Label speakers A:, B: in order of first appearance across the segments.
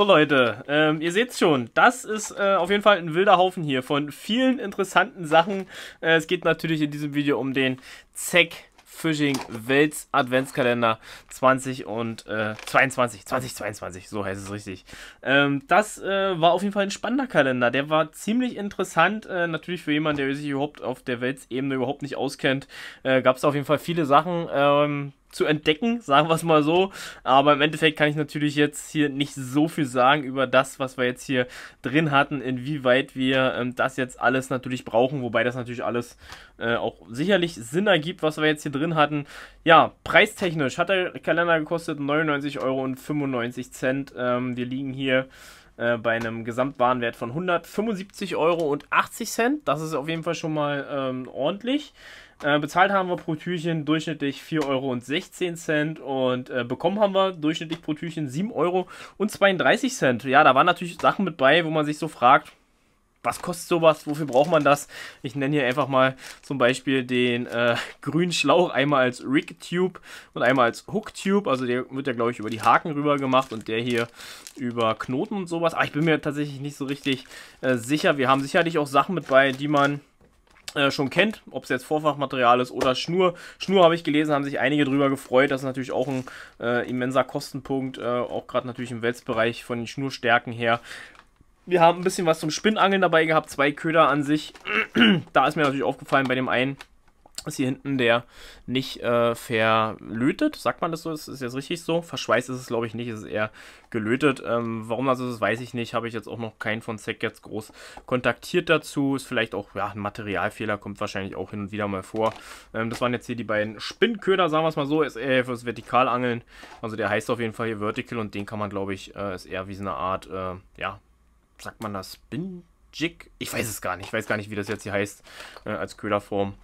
A: So, Leute, ähm, ihr seht schon, das ist äh, auf jeden Fall ein wilder Haufen hier von vielen interessanten Sachen. Äh, es geht natürlich in diesem Video um den Zack Fishing Welts Adventskalender 20 und äh, 22, 2022, so heißt es richtig. Ähm, das äh, war auf jeden Fall ein spannender Kalender. Der war ziemlich interessant. Äh, natürlich für jemanden, der sich überhaupt auf der Weltsebene überhaupt nicht auskennt, äh, gab es auf jeden Fall viele Sachen. Ähm, zu entdecken, sagen wir es mal so. Aber im Endeffekt kann ich natürlich jetzt hier nicht so viel sagen über das, was wir jetzt hier drin hatten, inwieweit wir ähm, das jetzt alles natürlich brauchen, wobei das natürlich alles äh, auch sicherlich Sinn ergibt, was wir jetzt hier drin hatten. Ja, preistechnisch hat der Kalender gekostet 99,95 Euro. Ähm, wir liegen hier äh, bei einem Gesamtwarenwert von 175,80 Euro. Das ist auf jeden Fall schon mal ähm, ordentlich. Äh, bezahlt haben wir pro Türchen durchschnittlich 4,16 Euro und äh, bekommen haben wir durchschnittlich pro Türchen 7,32 Euro. Ja, da waren natürlich Sachen mit bei, wo man sich so fragt, was kostet sowas? Wofür braucht man das? Ich nenne hier einfach mal zum Beispiel den äh, grünen Schlauch einmal als Rig-Tube und einmal als Hook-Tube. Also der wird ja, glaube ich, über die Haken rüber gemacht und der hier über Knoten und sowas. Aber ah, ich bin mir tatsächlich nicht so richtig äh, sicher. Wir haben sicherlich auch Sachen mit bei, die man äh, schon kennt, ob es jetzt Vorfachmaterial ist oder Schnur. Schnur habe ich gelesen, haben sich einige drüber gefreut. Das ist natürlich auch ein äh, immenser Kostenpunkt, äh, auch gerade natürlich im Weltbereich von den Schnurstärken her. Wir haben ein bisschen was zum Spinnangeln dabei gehabt, zwei Köder an sich. da ist mir natürlich aufgefallen bei dem einen, ist hier hinten der nicht äh, verlötet. Sagt man das so? Das ist jetzt richtig so. Verschweißt ist es, glaube ich, nicht. Es ist eher gelötet. Ähm, warum das weiß ich nicht. Habe ich jetzt auch noch keinen von Zack jetzt groß kontaktiert dazu. Ist vielleicht auch ja, ein Materialfehler. Kommt wahrscheinlich auch hin und wieder mal vor. Ähm, das waren jetzt hier die beiden Spinnköder, sagen wir es mal so. Ist eher fürs Vertikalangeln. Also der heißt auf jeden Fall hier Vertical und den kann man, glaube ich, äh, ist eher wie so eine Art, äh, ja, sagt man das, Binjik? Ich weiß es gar nicht, ich weiß gar nicht, wie das jetzt hier heißt, äh, als Köderform.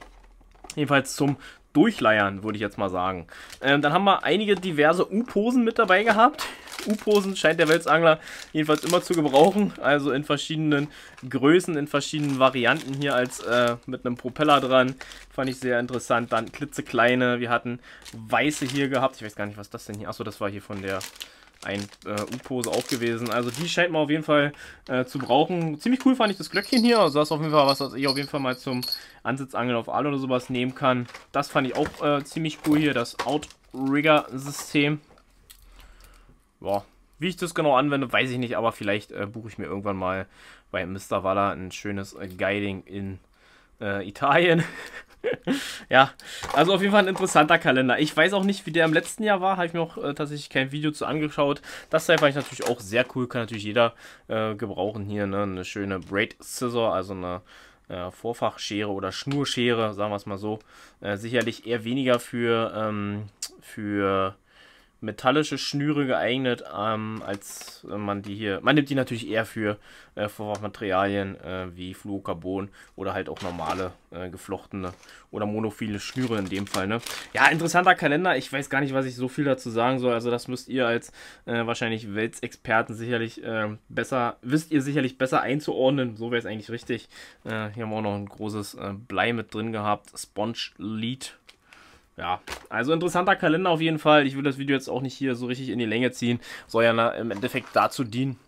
A: Jedenfalls zum Durchleiern, würde ich jetzt mal sagen. Ähm, dann haben wir einige diverse U-Posen mit dabei gehabt. U-Posen scheint der Welsangler jedenfalls immer zu gebrauchen. Also in verschiedenen Größen, in verschiedenen Varianten hier als äh, mit einem Propeller dran. Fand ich sehr interessant. Dann klitzekleine. Wir hatten weiße hier gehabt. Ich weiß gar nicht, was das denn hier. Achso, das war hier von der ein äh, U-Pose aufgewesen. Also die scheint man auf jeden Fall äh, zu brauchen. Ziemlich cool fand ich das Glöckchen hier. Also das ist auf jeden Fall was, was ich auf jeden Fall mal zum Ansitzangeln auf Aal oder sowas nehmen kann. Das fand ich auch äh, ziemlich cool hier, das Outrigger-System. Ja, wie ich das genau anwende, weiß ich nicht, aber vielleicht äh, buche ich mir irgendwann mal bei Mr. Waller ein schönes äh, Guiding in äh, Italien. ja, also auf jeden Fall ein interessanter Kalender. Ich weiß auch nicht, wie der im letzten Jahr war. Habe ich mir auch äh, tatsächlich kein Video zu angeschaut. Das Teil fand ich natürlich auch sehr cool. Kann natürlich jeder äh, gebrauchen hier. Ne? Eine schöne Braid Scissor, also eine äh, Vorfachschere oder Schnurschere, sagen wir es mal so. Äh, sicherlich eher weniger für, ähm, für metallische Schnüre geeignet, ähm, als äh, man die hier. Man nimmt die natürlich eher für äh, Vorfachmaterialien äh, wie Fluorocarbon oder halt auch normale äh, geflochtene oder monophile Schnüre in dem Fall. Ne? Ja, interessanter Kalender. Ich weiß gar nicht, was ich so viel dazu sagen soll. Also das müsst ihr als äh, wahrscheinlich Weltsexperten sicherlich ähm, besser, wisst ihr sicherlich besser einzuordnen. So wäre es eigentlich richtig. Äh, hier haben wir auch noch ein großes äh, Blei mit drin gehabt. Sponge Lead ja, also interessanter Kalender auf jeden Fall. Ich will das Video jetzt auch nicht hier so richtig in die Länge ziehen. Soll ja im Endeffekt dazu dienen,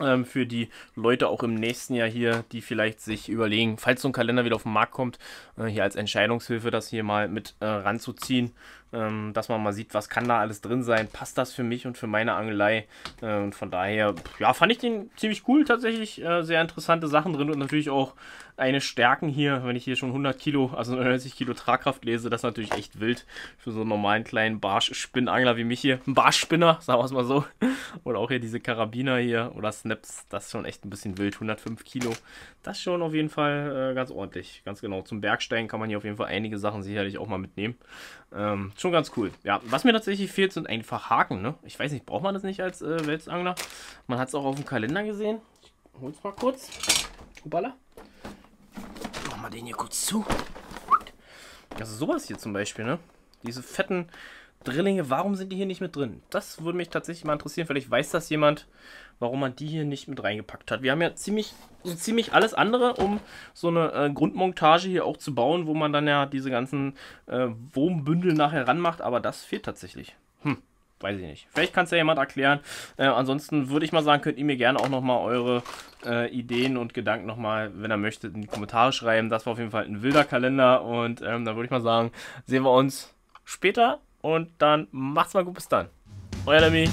A: ähm, für die Leute auch im nächsten Jahr hier, die vielleicht sich überlegen, falls so ein Kalender wieder auf den Markt kommt, äh, hier als Entscheidungshilfe das hier mal mit äh, ranzuziehen ähm, dass man mal sieht, was kann da alles drin sein, passt das für mich und für meine Angelei. Äh, und von daher, ja, fand ich den ziemlich cool tatsächlich, äh, sehr interessante Sachen drin und natürlich auch eine Stärken hier, wenn ich hier schon 100 Kilo, also 90 Kilo Tragkraft lese, das ist natürlich echt wild für so einen normalen kleinen Barsch-Spinnangler wie mich hier. Ein Barschspinner, sagen wir es mal so. Oder auch hier diese Karabiner hier oder Snaps, das ist schon echt ein bisschen wild, 105 Kilo. Das ist schon auf jeden Fall äh, ganz ordentlich, ganz genau. Zum Bergsteigen kann man hier auf jeden Fall einige Sachen sicherlich auch mal mitnehmen. Ähm, Schon ganz cool. Ja, was mir tatsächlich fehlt, sind einfach Haken, ne? Ich weiß nicht, braucht man das nicht als äh, Welsangler? Man hat es auch auf dem Kalender gesehen. Hol es mal kurz. Hubala. Machen wir den hier kurz zu. Also sowas hier zum Beispiel, ne? Diese fetten Drillinge, warum sind die hier nicht mit drin? Das würde mich tatsächlich mal interessieren. Vielleicht weiß das jemand warum man die hier nicht mit reingepackt hat. Wir haben ja ziemlich, so ziemlich alles andere, um so eine äh, Grundmontage hier auch zu bauen, wo man dann ja diese ganzen äh, Wurmbündel nachher ranmacht, aber das fehlt tatsächlich. Hm, weiß ich nicht. Vielleicht kann es ja jemand erklären. Äh, ansonsten würde ich mal sagen, könnt ihr mir gerne auch nochmal eure äh, Ideen und Gedanken nochmal, wenn ihr möchtet, in die Kommentare schreiben. Das war auf jeden Fall ein wilder Kalender und ähm, dann würde ich mal sagen, sehen wir uns später und dann macht's mal gut, bis dann. Euer Lemmy.